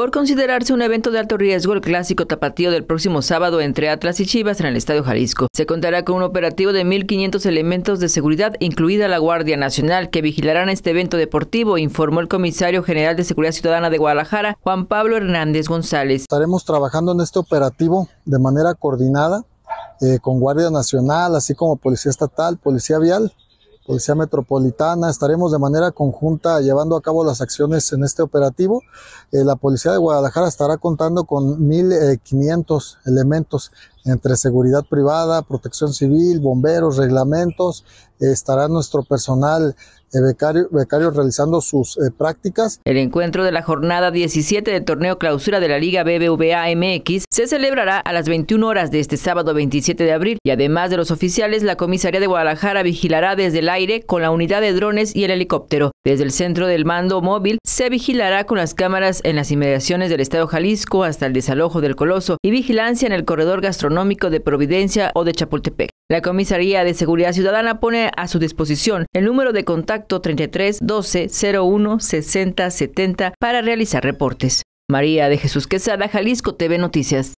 por considerarse un evento de alto riesgo el clásico tapatío del próximo sábado entre Atlas y Chivas en el Estadio Jalisco. Se contará con un operativo de 1.500 elementos de seguridad, incluida la Guardia Nacional, que vigilarán este evento deportivo, informó el comisario general de Seguridad Ciudadana de Guadalajara, Juan Pablo Hernández González. Estaremos trabajando en este operativo de manera coordinada eh, con Guardia Nacional, así como Policía Estatal, Policía Vial Policía Metropolitana. Estaremos de manera conjunta llevando a cabo las acciones en este operativo. Eh, la Policía de Guadalajara estará contando con 1.500 eh, elementos entre seguridad privada, protección civil, bomberos, reglamentos, estará nuestro personal eh, becario, realizando sus eh, prácticas. El encuentro de la jornada 17 del torneo clausura de la Liga BBVA MX se celebrará a las 21 horas de este sábado 27 de abril y además de los oficiales, la comisaría de Guadalajara vigilará desde el aire con la unidad de drones y el helicóptero. Desde el centro del mando móvil se vigilará con las cámaras en las inmediaciones del Estado Jalisco hasta el desalojo del Coloso y vigilancia en el corredor gastronómico de Providencia o de Chapultepec. La Comisaría de Seguridad Ciudadana pone a su disposición el número de contacto 33 12 01 60 70 para realizar reportes. María de Jesús Quesada, Jalisco TV Noticias.